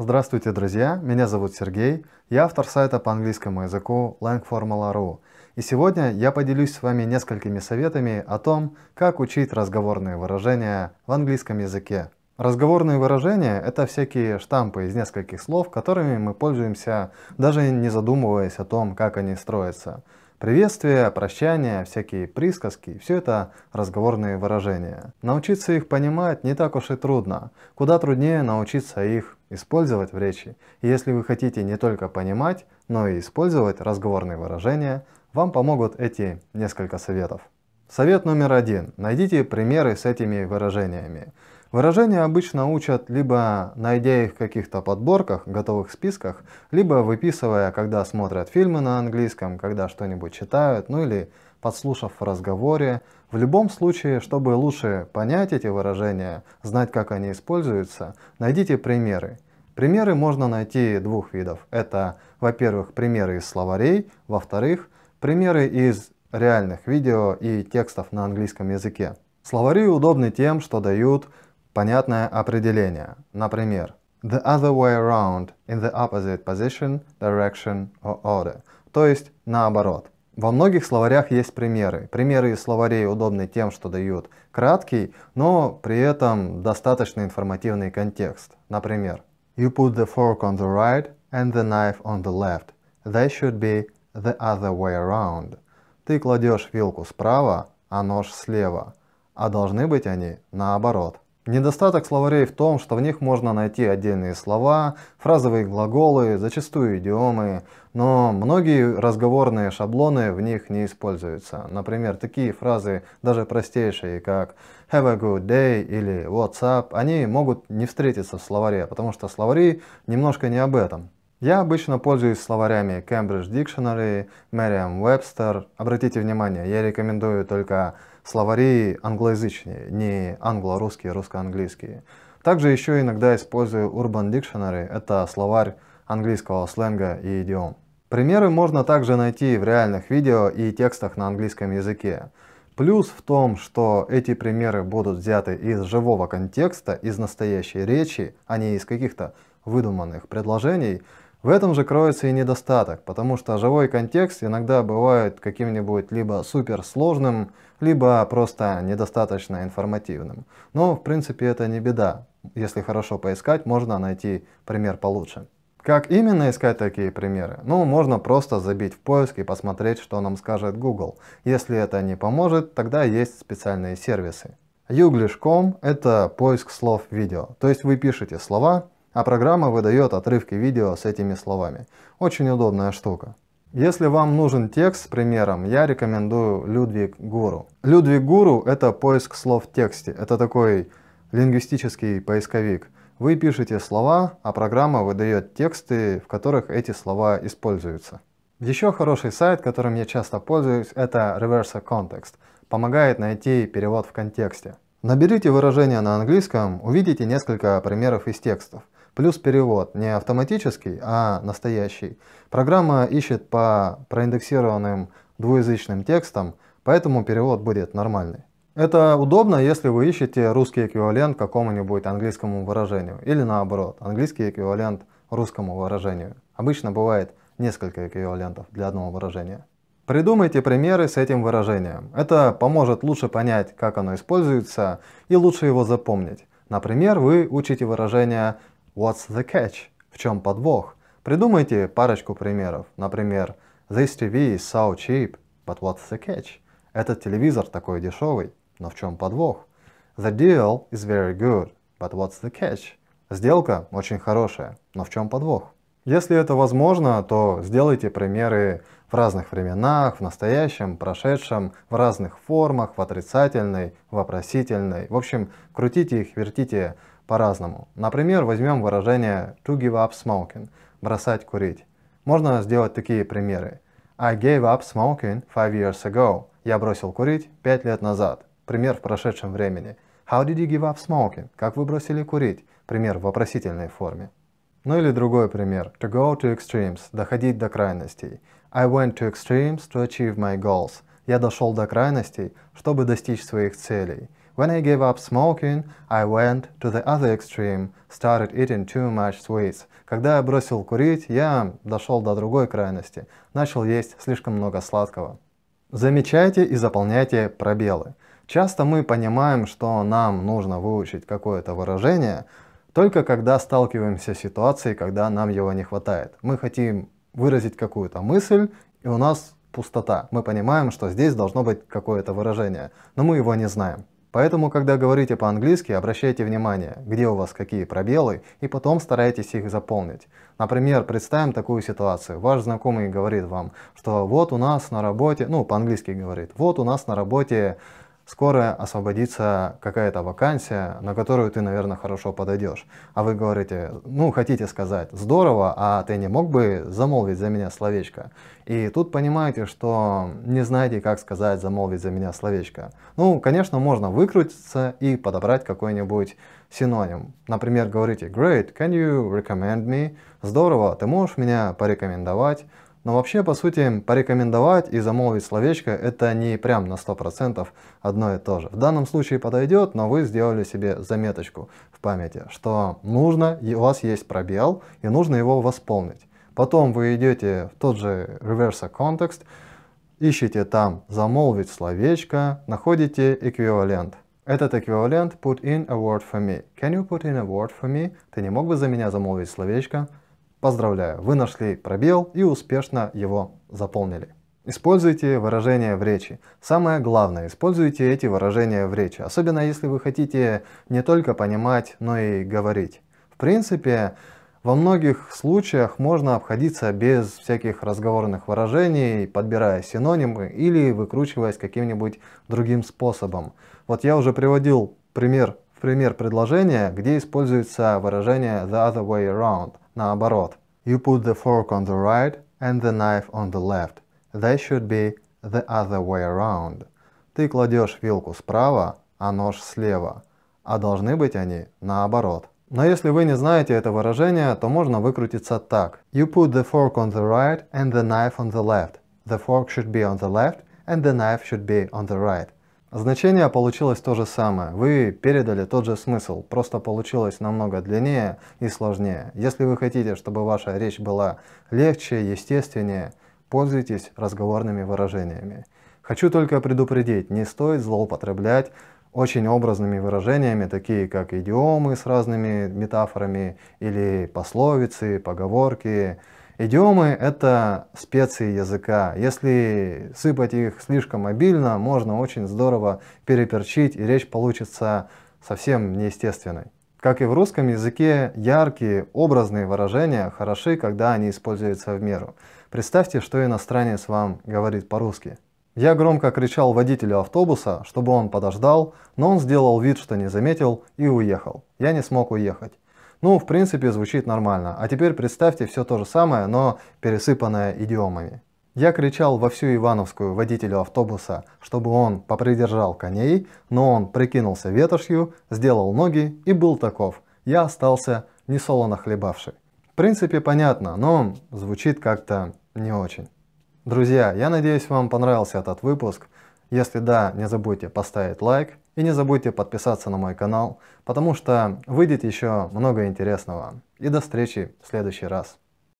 Здравствуйте, друзья! Меня зовут Сергей, я автор сайта по английскому языку langformula.ru. И сегодня я поделюсь с вами несколькими советами о том, как учить разговорные выражения в английском языке. Разговорные выражения – это всякие штампы из нескольких слов, которыми мы пользуемся, даже не задумываясь о том, как они строятся. Приветствия, прощания, всякие присказки – все это разговорные выражения. Научиться их понимать не так уж и трудно. Куда труднее научиться их использовать в речи. если вы хотите не только понимать, но и использовать разговорные выражения, вам помогут эти несколько советов. Совет номер один. Найдите примеры с этими выражениями. Выражения обычно учат, либо найдя их в каких-то подборках, готовых списках, либо выписывая, когда смотрят фильмы на английском, когда что-нибудь читают, ну или подслушав в разговоре. В любом случае, чтобы лучше понять эти выражения, знать, как они используются, найдите примеры. Примеры можно найти двух видов. Это, во-первых, примеры из словарей, во-вторых, примеры из реальных видео и текстов на английском языке. Словари удобны тем, что дают понятное определение. Например, the other way around, in the opposite position, direction or order. То есть наоборот. Во многих словарях есть примеры. Примеры из словарей удобны тем, что дают краткий, но при этом достаточно информативный контекст. Например, You put the fork on the right and the knife on the left. They should be the other way around. Ты кладешь вилку справа, а нож слева. А должны быть они наоборот. Недостаток словарей в том, что в них можно найти отдельные слова, фразовые глаголы, зачастую идиомы, но многие разговорные шаблоны в них не используются. Например, такие фразы, даже простейшие, как have a good day или what's up, они могут не встретиться в словаре, потому что словари немножко не об этом. Я обычно пользуюсь словарями Cambridge Dictionary, Merriam-Webster. Обратите внимание, я рекомендую только словари англоязычные, не англо-русские, русско-английские. Также еще иногда использую Urban Dictionary, это словарь английского сленга и идиом. Примеры можно также найти в реальных видео и текстах на английском языке. Плюс в том, что эти примеры будут взяты из живого контекста, из настоящей речи, а не из каких-то выдуманных предложений, в этом же кроется и недостаток, потому что живой контекст иногда бывает каким-нибудь либо суперсложным, либо просто недостаточно информативным. Но в принципе это не беда. Если хорошо поискать, можно найти пример получше. Как именно искать такие примеры? Ну, можно просто забить в поиск и посмотреть, что нам скажет Google. Если это не поможет, тогда есть специальные сервисы. Youglish.com – это поиск слов видео. То есть вы пишете слова, а программа выдает отрывки видео с этими словами. Очень удобная штука. Если вам нужен текст с примером, я рекомендую Людвиг Гуру. Людвиг Гуру – это поиск слов в тексте, это такой лингвистический поисковик. Вы пишете слова, а программа выдает тексты, в которых эти слова используются. Еще хороший сайт, которым я часто пользуюсь, это Reverse Context. Помогает найти перевод в контексте. Наберите выражение на английском, увидите несколько примеров из текстов – плюс перевод, не автоматический, а настоящий. Программа ищет по проиндексированным двуязычным текстам, поэтому перевод будет нормальный. Это удобно, если вы ищете русский эквивалент какому-нибудь английскому выражению, или наоборот, английский эквивалент русскому выражению. Обычно бывает несколько эквивалентов для одного выражения. Придумайте примеры с этим выражением. Это поможет лучше понять, как оно используется, и лучше его запомнить. Например, вы учите выражение What's the catch? В чем подвох? Придумайте парочку примеров. Например, This TV is so cheap, but what's the catch? Этот телевизор такой дешевый, но в чем подвох? The deal is very good, but what's the catch? Сделка очень хорошая, но в чем подвох? Если это возможно, то сделайте примеры в разных временах, в настоящем, прошедшем, в разных формах, в отрицательной, вопросительной. В общем, крутите их, вертите по-разному. Например, возьмем выражение to give up smoking – бросать курить. Можно сделать такие примеры. I gave up smoking five years ago. Я бросил курить пять лет назад. Пример в прошедшем времени. How did you give up smoking? Как вы бросили курить? Пример в вопросительной форме. Ну или другой пример. To go to extremes – доходить до крайностей. I went to extremes to achieve my goals. Я дошел до крайностей, чтобы достичь своих целей. When I gave up smoking, I went to the other extreme, started eating too much sweets. Когда я бросил курить, я дошел до другой крайности, начал есть слишком много сладкого. Замечайте и заполняйте пробелы. Часто мы понимаем, что нам нужно выучить какое-то выражение, только когда сталкиваемся с ситуацией, когда нам его не хватает. Мы хотим выразить какую-то мысль, и у нас пустота. Мы понимаем, что здесь должно быть какое-то выражение, но мы его не знаем. Поэтому, когда говорите по-английски, обращайте внимание, где у вас какие пробелы, и потом старайтесь их заполнить. Например, представим такую ситуацию. Ваш знакомый говорит вам, что вот у нас на работе, ну, по-английски говорит, вот у нас на работе скоро освободится какая-то вакансия, на которую ты, наверное, хорошо подойдешь. А вы говорите, ну, хотите сказать, здорово, а ты не мог бы замолвить за меня словечко? И тут понимаете, что не знаете, как сказать, замолвить за меня словечко. Ну, конечно, можно выкрутиться и подобрать какой-нибудь синоним. Например, говорите, great, can you recommend me? Здорово, ты можешь меня порекомендовать? Но вообще, по сути, порекомендовать и замолвить словечко – это не прям на 100% одно и то же. В данном случае подойдет, но вы сделали себе заметочку в памяти, что нужно, у вас есть пробел, и нужно его восполнить. Потом вы идете в тот же Reverse Context, ищете там «замолвить словечко», находите эквивалент – этот эквивалент put in a word for me. Can you put in a word for me? Ты не мог бы за меня замолвить словечко? Поздравляю, вы нашли пробел и успешно его заполнили. Используйте выражения в речи. Самое главное, используйте эти выражения в речи, особенно если вы хотите не только понимать, но и говорить. В принципе, во многих случаях можно обходиться без всяких разговорных выражений, подбирая синонимы или выкручиваясь каким-нибудь другим способом. Вот я уже приводил пример, пример предложения, где используется выражение the other way around – наоборот. You put the fork on the right and the knife on the left. They should be the other way around. Ты кладешь вилку справа, а нож слева. А должны быть они наоборот. Но если вы не знаете это выражение, то можно выкрутиться так. You put the fork on the right and the knife on the left. The fork should be on the left and the knife should be on the right. Значение получилось то же самое. Вы передали тот же смысл, просто получилось намного длиннее и сложнее. Если вы хотите, чтобы ваша речь была легче, естественнее, пользуйтесь разговорными выражениями. Хочу только предупредить, не стоит злоупотреблять очень образными выражениями, такие как идиомы с разными метафорами или пословицы, поговорки, Идиомы – это специи языка. Если сыпать их слишком обильно, можно очень здорово переперчить, и речь получится совсем неестественной. Как и в русском языке, яркие, образные выражения хороши, когда они используются в меру. Представьте, что иностранец вам говорит по-русски. Я громко кричал водителю автобуса, чтобы он подождал, но он сделал вид, что не заметил и уехал. Я не смог уехать. Ну, в принципе, звучит нормально. А теперь представьте все то же самое, но пересыпанное идиомами. Я кричал во всю Ивановскую водителю автобуса, чтобы он попридержал коней, но он прикинулся ветошью, сделал ноги и был таков. Я остался несолоно хлебавший. В принципе, понятно, но звучит как-то не очень. Друзья, я надеюсь, вам понравился этот выпуск. Если да, не забудьте поставить лайк, и не забудьте подписаться на мой канал, потому что выйдет еще много интересного. И до встречи в следующий раз.